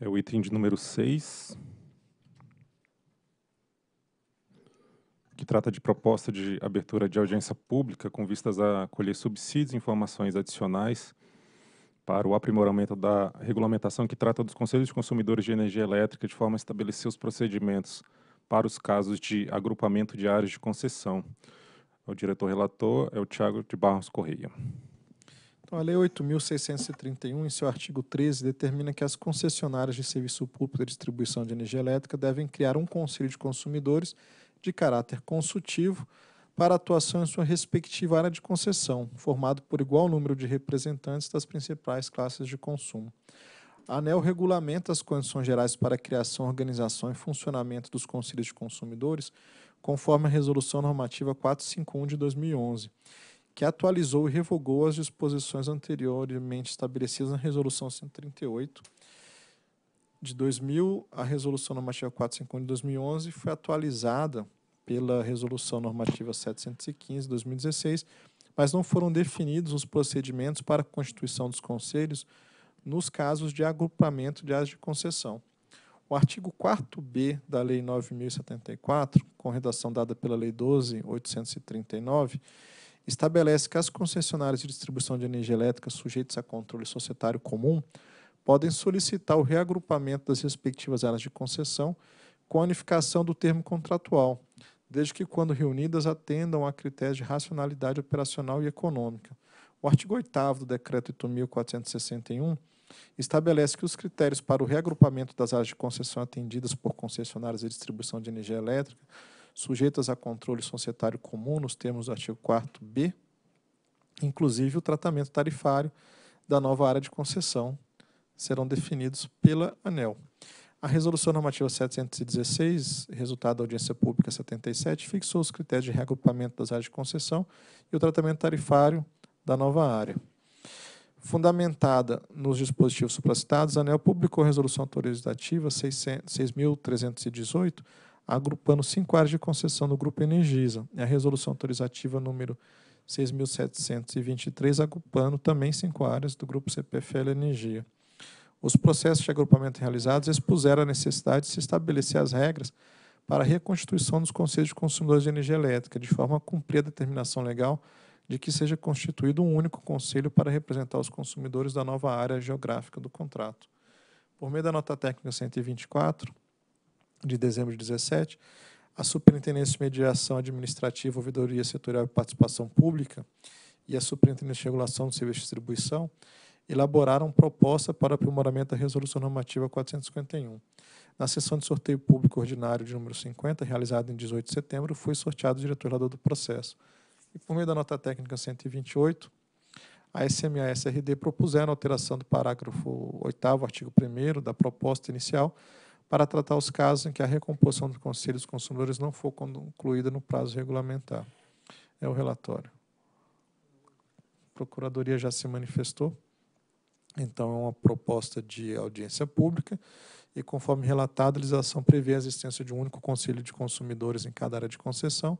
É o item de número 6, que trata de proposta de abertura de audiência pública com vistas a colher subsídios e informações adicionais para o aprimoramento da regulamentação que trata dos conselhos de consumidores de energia elétrica de forma a estabelecer os procedimentos para os casos de agrupamento de áreas de concessão. O diretor relator é o Tiago de Barros Correia. Então, a Lei 8.631, em seu artigo 13, determina que as concessionárias de serviço público de distribuição de energia elétrica devem criar um conselho de consumidores de caráter consultivo para atuação em sua respectiva área de concessão, formado por igual número de representantes das principais classes de consumo. A ANEL regulamenta as condições gerais para a criação, organização e funcionamento dos conselhos de consumidores, conforme a Resolução Normativa 451 de 2011 que atualizou e revogou as disposições anteriormente estabelecidas na Resolução 138 de 2000. A Resolução Normativa 451 de 2011 foi atualizada pela Resolução Normativa 715 de 2016, mas não foram definidos os procedimentos para a constituição dos conselhos nos casos de agrupamento de áreas de concessão. O artigo 4b da Lei 9.074, com redação dada pela Lei 12.839, estabelece que as concessionárias de distribuição de energia elétrica sujeitas a controle societário comum podem solicitar o reagrupamento das respectivas áreas de concessão com a unificação do termo contratual, desde que, quando reunidas, atendam a critérios de racionalidade operacional e econômica. O artigo 8 do Decreto 8.461 estabelece que os critérios para o reagrupamento das áreas de concessão atendidas por concessionárias de distribuição de energia elétrica sujeitas a controle societário comum nos termos do artigo 4b, inclusive o tratamento tarifário da nova área de concessão serão definidos pela ANEL. A Resolução Normativa 716, resultado da audiência pública 77, fixou os critérios de reagrupamento das áreas de concessão e o tratamento tarifário da nova área. Fundamentada nos dispositivos supracitados, a ANEL publicou a Resolução Autorizativa 6.318, agrupando cinco áreas de concessão do Grupo Energisa. e é a resolução autorizativa número 6.723, agrupando também cinco áreas do Grupo CPFL Energia. Os processos de agrupamento realizados expuseram a necessidade de se estabelecer as regras para a reconstituição dos conselhos de consumidores de energia elétrica, de forma a cumprir a determinação legal de que seja constituído um único conselho para representar os consumidores da nova área geográfica do contrato. Por meio da nota técnica 124, de dezembro de 17, a Superintendência de Mediação Administrativa, Ouvidoria Setorial e Participação Pública e a Superintendência de Regulação do Serviço de Distribuição elaboraram proposta para aprimoramento da Resolução Normativa 451. Na sessão de sorteio público ordinário de número 50, realizada em 18 de setembro, foi sorteado o diretor relador do processo. E por meio da nota técnica 128, a SMASRD e a propuseram a alteração do parágrafo 8 artigo 1 da proposta inicial, para tratar os casos em que a recomposição do Conselho dos Consumidores não for concluída no prazo regulamentar. É o relatório. A Procuradoria já se manifestou, então é uma proposta de audiência pública e, conforme relatado, a legislação prevê a existência de um único Conselho de Consumidores em cada área de concessão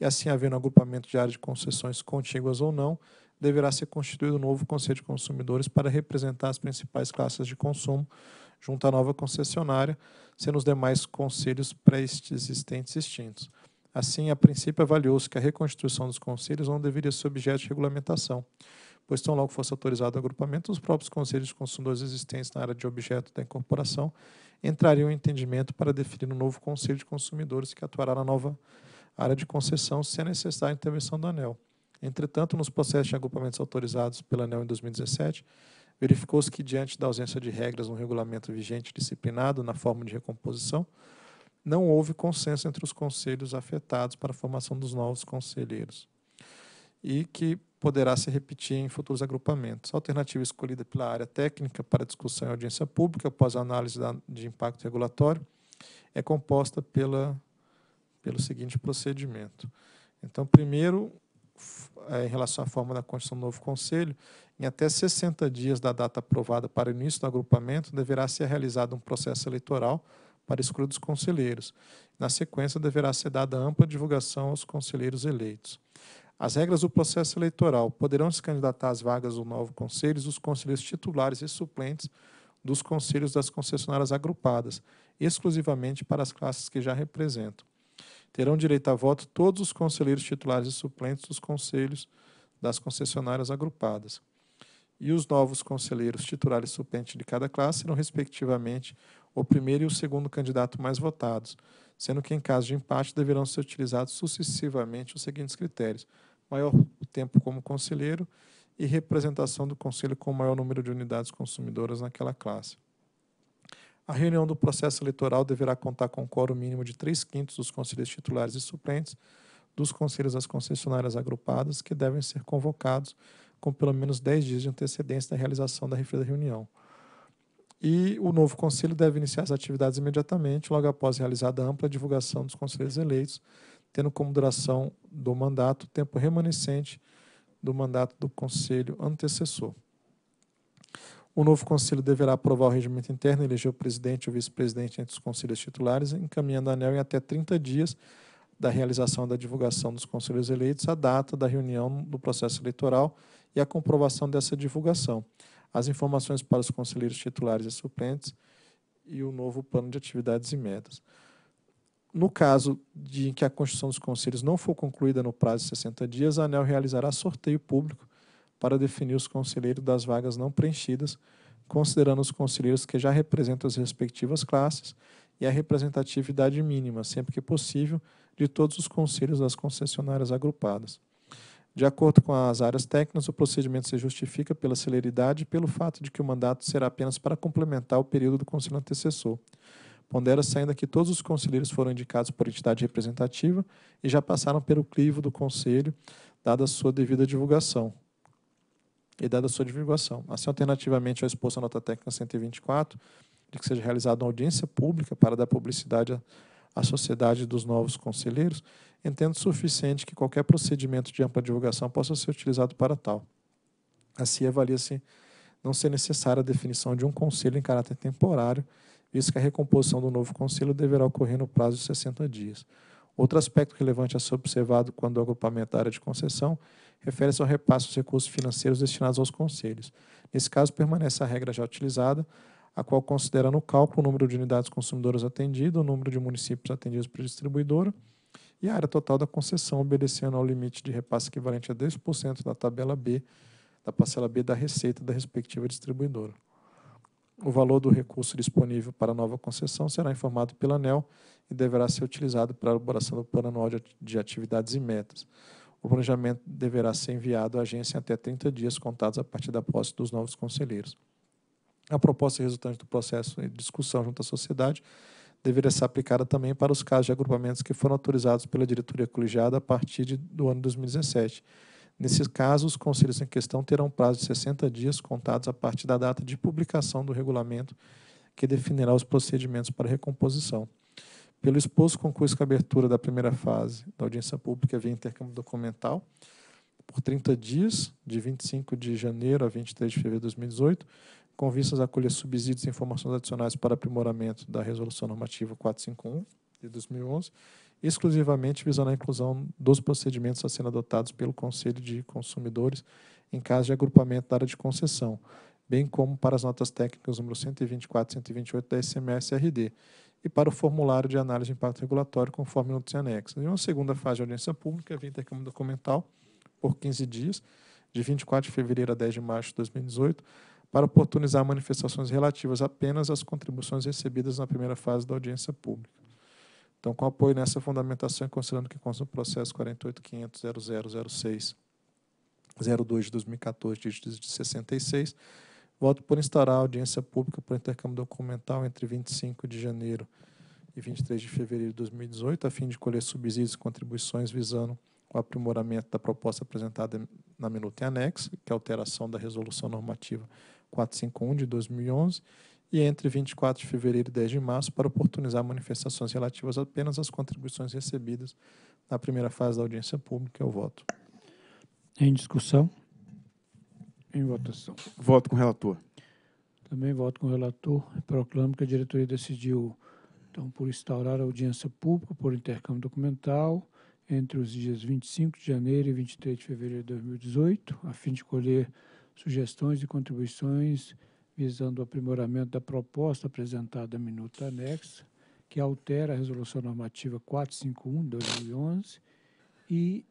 e, assim havendo agrupamento de áreas de concessões contíguas ou não, deverá ser constituído um novo Conselho de Consumidores para representar as principais classes de consumo, junto à nova concessionária, sendo os demais conselhos pré-existentes extintos. Assim, a princípio, avaliou-se que a reconstituição dos conselhos não deveria ser objeto de regulamentação, pois tão logo fosse autorizado o agrupamento, os próprios conselhos de consumidores existentes na área de objeto da incorporação entrariam em entendimento para definir um novo conselho de consumidores que atuará na nova área de concessão, sem necessária intervenção do ANEL. Entretanto, nos processos de agrupamentos autorizados pela ANEL em 2017, verificou-se que, diante da ausência de regras no regulamento vigente disciplinado na forma de recomposição, não houve consenso entre os conselhos afetados para a formação dos novos conselheiros e que poderá se repetir em futuros agrupamentos. A alternativa escolhida pela área técnica para discussão em audiência pública após a análise de impacto regulatório é composta pela, pelo seguinte procedimento. Então, primeiro, é, em relação à forma da constituição do novo conselho, em até 60 dias da data aprovada para o início do agrupamento, deverá ser realizado um processo eleitoral para escolha dos conselheiros. Na sequência, deverá ser dada ampla divulgação aos conselheiros eleitos. As regras do processo eleitoral poderão se candidatar às vagas do novo conselho os conselheiros titulares e suplentes dos conselhos das concessionárias agrupadas, exclusivamente para as classes que já representam terão direito a voto todos os conselheiros titulares e suplentes dos conselhos das concessionárias agrupadas. E os novos conselheiros titulares e suplentes de cada classe serão, respectivamente, o primeiro e o segundo candidato mais votados, sendo que, em caso de empate, deverão ser utilizados sucessivamente os seguintes critérios: maior tempo como conselheiro e representação do conselho com o maior número de unidades consumidoras naquela classe. A reunião do processo eleitoral deverá contar com o quórum mínimo de 3 quintos dos conselheiros titulares e suplentes dos conselhos das concessionárias agrupadas, que devem ser convocados com pelo menos 10 dias de antecedência da realização da referida reunião. E o novo conselho deve iniciar as atividades imediatamente, logo após realizada a ampla divulgação dos conselheiros eleitos, tendo como duração do mandato o tempo remanescente do mandato do conselho antecessor. O novo conselho deverá aprovar o regimento interno, eleger o presidente e o vice-presidente entre os conselhos titulares, encaminhando a ANEL em até 30 dias da realização da divulgação dos conselhos eleitos, a data da reunião do processo eleitoral e a comprovação dessa divulgação, as informações para os conselheiros titulares e suplentes e o novo plano de atividades e metas. No caso de que a constituição dos conselhos não for concluída no prazo de 60 dias, a ANEL realizará sorteio público para definir os conselheiros das vagas não preenchidas, considerando os conselheiros que já representam as respectivas classes e a representatividade mínima, sempre que possível, de todos os conselhos das concessionárias agrupadas. De acordo com as áreas técnicas, o procedimento se justifica pela celeridade e pelo fato de que o mandato será apenas para complementar o período do conselho antecessor. Pondera-se ainda que todos os conselheiros foram indicados por entidade representativa e já passaram pelo clivo do conselho, dada a sua devida divulgação e dada a sua divulgação. Assim, alternativamente ao exposto à nota técnica 124, de que seja realizada uma audiência pública para dar publicidade à sociedade dos novos conselheiros, entendo suficiente que qualquer procedimento de ampla divulgação possa ser utilizado para tal. Assim, avalia-se não ser necessária a definição de um conselho em caráter temporário, visto que a recomposição do novo conselho deverá ocorrer no prazo de 60 dias. Outro aspecto relevante a ser observado quando o agrupamento da área de concessão refere-se ao repasse dos recursos financeiros destinados aos conselhos. Nesse caso, permanece a regra já utilizada, a qual considera no cálculo o número de unidades consumidoras atendidas, o número de municípios atendidos por distribuidora e a área total da concessão, obedecendo ao limite de repasse equivalente a 10% da tabela B, da parcela B da receita da respectiva distribuidora. O valor do recurso disponível para a nova concessão será informado pela ANEL e deverá ser utilizado para a elaboração do Plano Anual de Atividades e Metas o planejamento deverá ser enviado à agência até 30 dias contados a partir da posse dos novos conselheiros. A proposta resultante do processo de discussão junto à sociedade deveria ser aplicada também para os casos de agrupamentos que foram autorizados pela diretoria colegiada a partir de, do ano 2017. Nesses casos, os conselhos em questão terão prazo de 60 dias contados a partir da data de publicação do regulamento que definirá os procedimentos para recomposição pelo exposto concurso com a abertura da primeira fase da audiência pública via intercâmbio documental, por 30 dias, de 25 de janeiro a 23 de fevereiro de 2018, com vistas a colher subsídios e informações adicionais para aprimoramento da Resolução Normativa 451 de 2011, exclusivamente visando a inclusão dos procedimentos a serem adotados pelo Conselho de Consumidores em caso de agrupamento da área de concessão, bem como para as notas técnicas número 124 e 128 da SMS-RD, e para o formulário de análise de impacto regulatório, conforme notícia anexa. E uma segunda fase de audiência pública havia intercâmbio documental por 15 dias, de 24 de fevereiro a 10 de março de 2018, para oportunizar manifestações relativas apenas às contribuições recebidas na primeira fase da audiência pública. Então, com apoio nessa fundamentação e considerando que consta no processo 48.500.0006.02 de 2014, dígitos de 66, Voto por instaurar audiência pública por intercâmbio documental entre 25 de janeiro e 23 de fevereiro de 2018, a fim de colher subsídios e contribuições visando o aprimoramento da proposta apresentada na minuta em anexo, que é a alteração da resolução normativa 451 de 2011, e entre 24 de fevereiro e 10 de março, para oportunizar manifestações relativas apenas às contribuições recebidas na primeira fase da audiência pública. é o voto. Em discussão? Em votação. Voto com o relator. Também voto com o relator. Proclamo que a diretoria decidiu, então, por instaurar a audiência pública por intercâmbio documental entre os dias 25 de janeiro e 23 de fevereiro de 2018, a fim de colher sugestões e contribuições visando o aprimoramento da proposta apresentada na minuta anexa, que altera a resolução normativa 451 de 2011 e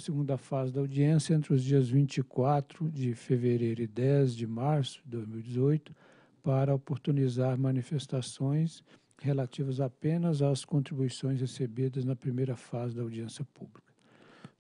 segunda fase da audiência entre os dias 24 de fevereiro e 10 de março de 2018 para oportunizar manifestações relativas apenas às contribuições recebidas na primeira fase da audiência pública.